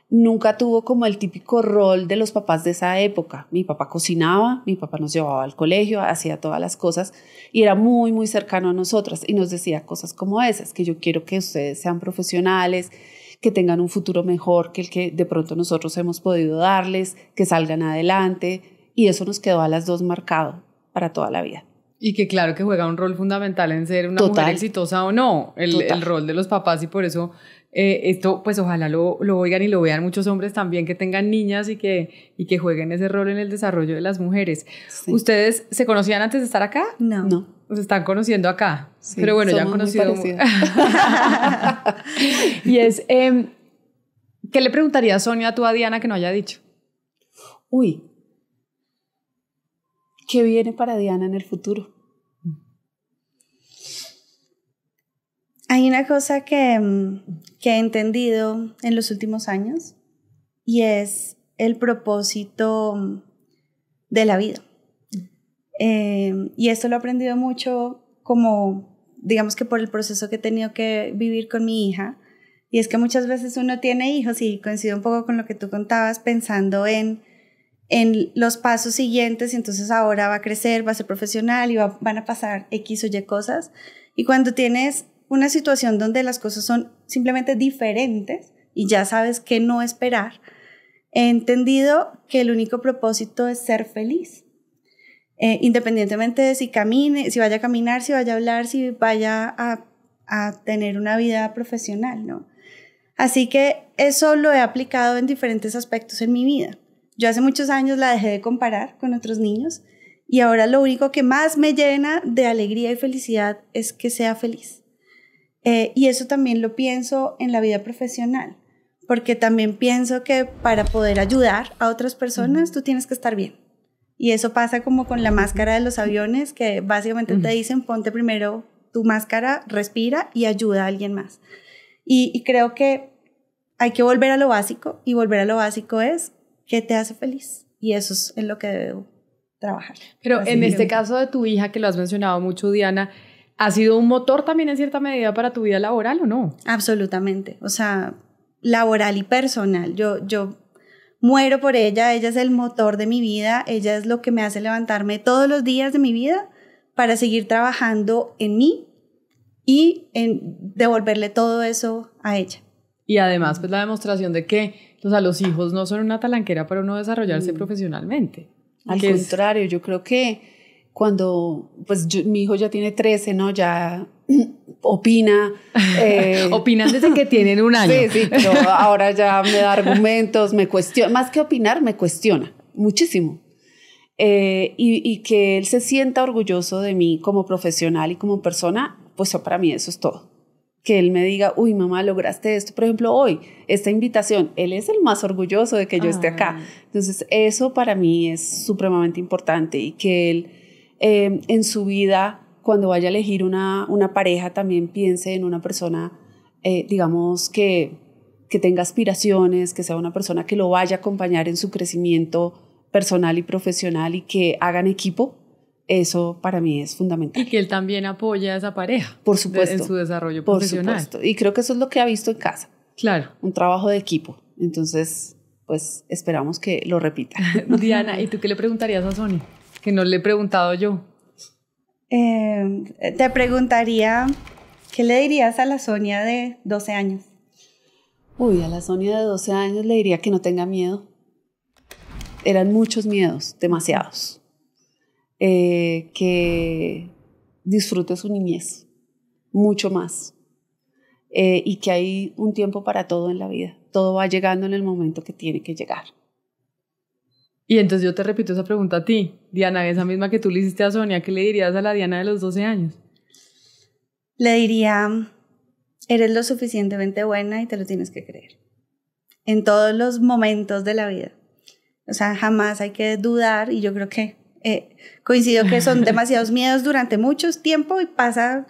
nunca tuvo como el típico rol de los papás de esa época. Mi papá cocinaba, mi papá nos llevaba al colegio, hacía todas las cosas y era muy, muy cercano a nosotras y nos decía cosas como esas, que yo quiero que ustedes sean profesionales, que tengan un futuro mejor que el que de pronto nosotros hemos podido darles, que salgan adelante. Y eso nos quedó a las dos marcado para toda la vida. Y que claro que juega un rol fundamental en ser una mujer exitosa o no, el, rol de los papás y por eso eh, esto pues ojalá lo, oigan y lo vean muchos hombres también que tengan niñas y que, y que jueguen ese rol en el desarrollo de las mujeres. ¿Ustedes se conocían antes de estar acá? No. no se están conociendo acá. pero bueno, ya han conocido. y es, em, ¿qué le preguntaría Sonia tú a Diana que no haya dicho? Uy, ¿qué viene para Diana en el futuro? Hay una cosa que, em, que he entendido en los últimos años y es el propósito de la vida. Em, y esto lo he aprendido mucho como, digamos que por el proceso que he tenido que vivir con mi hija. Y es que muchas veces uno tiene hijos y coincido un poco con lo que tú contabas pensando en, en los pasos siguientes y entonces ahora va a crecer, va a ser profesional y van a pasar X o Y cosas. Y cuando tienes una situación donde las cosas son simplemente diferentes y ya sabes qué no esperar, he entendido que el único propósito es ser feliz eh, independientemente de si camine, si vaya a caminar, si vaya a hablar, si vaya a, tener una vida profesional, ¿no? Así que eso lo he aplicado en diferentes aspectos en mi vida. Yo hace muchos años la dejé de comparar con otros niños y ahora lo único que más me llena de alegría y felicidad es que sea feliz. Eh, y eso también lo pienso en la vida profesional, porque también pienso que para poder ayudar a otras personas tú tienes que estar bien. Y eso pasa como con la máscara de los aviones, que básicamente te dicen, ponte primero tu máscara, respira y ayuda a alguien más. Y, creo que hay que volver a lo básico y volver a lo básico es qué te hace feliz. Y eso es en lo que debo trabajar. Pero en este caso de tu hija, que lo has mencionado mucho, Diana, ¿ha sido un motor también en cierta medida para tu vida laboral o no? Absolutamente. O sea, laboral y personal. Yo, yo muero por ella, ella es el motor de mi vida, ella es lo que me hace levantarme todos los días de mi vida para seguir trabajando en mí y en devolverle todo eso a ella. Y además, pues la demostración de que o sea, los hijos no son una talanquera para uno desarrollarse mm. profesionalmente. Al contrario, yo creo que cuando, pues mi hijo ya tiene 13, ¿no? Ya opina. Eh, opina desde que tienen un año. Sí, sí, ahora ya me da argumentos, me cuestiona, más que opinar, me cuestiona muchísimo. Eh, y, que él se sienta orgulloso de mí como profesional y como persona, pues para mí eso es todo. Que él me diga, uy, mamá, lograste esto. Por ejemplo, hoy, esta invitación, él es el más orgulloso de que yo esté acá. Ah. Entonces, eso para mí es supremamente importante y que él eh, en su vida cuando vaya a elegir una, una pareja también piense en una persona, eh, digamos, que, que tenga aspiraciones, que sea una persona que lo vaya a acompañar en su crecimiento personal y profesional y que hagan equipo, eso para mí es fundamental. Y que él también apoya a esa pareja. Por supuesto. en su desarrollo profesional. Por supuesto. Y creo que eso es lo que ha visto en casa. Claro. Un trabajo de equipo. Entonces, pues esperamos que lo repita. Diana, ¿y tú qué le preguntarías a Sony? Que no le he preguntado yo. Em, te preguntaría, ¿qué le dirías a la Sonia de 12 años? Uy, a la Sonia de 12 años le diría que no tenga miedo. Eran muchos miedos, demasiados. Eh, que disfrute su niñez, mucho más. Eh, y que hay un tiempo para todo en la vida. Todo va llegando en el momento que tiene que llegar. Y entonces yo te repito esa pregunta a ti, Diana, esa misma que tú le hiciste a Sonia, ¿qué le dirías a la Diana de los 12 años? Le diría, eres lo suficientemente buena y te lo tienes que creer. En todos los momentos de la vida. O sea, jamás hay que dudar y yo creo que eh, coincido que son demasiados miedos durante mucho tiempo y pasa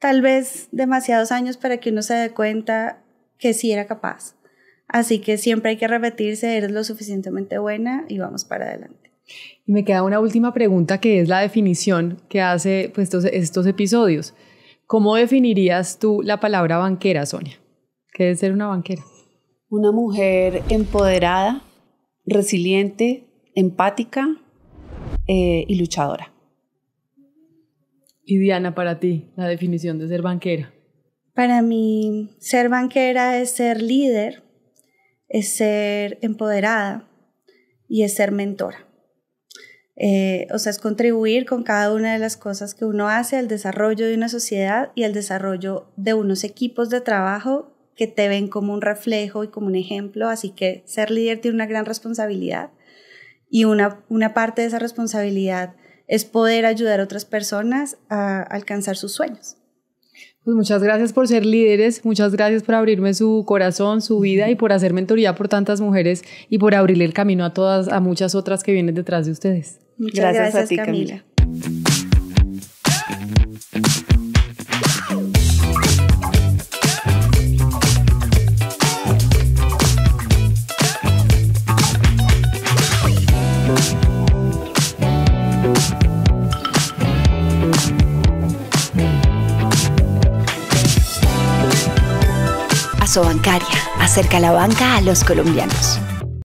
tal vez demasiados años para que uno se dé cuenta que sí era capaz. Así que siempre hay que repetirse, eres lo suficientemente buena y vamos para adelante. Y me queda una última pregunta que es la definición que hace pues, estos, episodios. ¿Cómo definirías tú la palabra banquera, Sonia? ¿Qué es ser una banquera? Una mujer empoderada, resiliente, empática eh, y luchadora. Y Diana, para ti, la definición de ser banquera. Para mí, ser banquera es ser líder, es ser empoderada y es ser mentora. Eh, o sea, es contribuir con cada una de las cosas que uno hace al desarrollo de una sociedad y al desarrollo de unos equipos de trabajo que te ven como un reflejo y como un ejemplo. Así que ser líder tiene una gran responsabilidad y una parte de esa responsabilidad es poder ayudar a otras personas a alcanzar sus sueños. Pues muchas gracias por ser líderes, muchas gracias por abrirme su corazón, su vida y por hacer mentoría por tantas mujeres y por abrirle el camino a todas, a muchas otras que vienen detrás de ustedes. Muchas gracias, a ti, Camila. Bancaria Acerca la banca a los colombianos.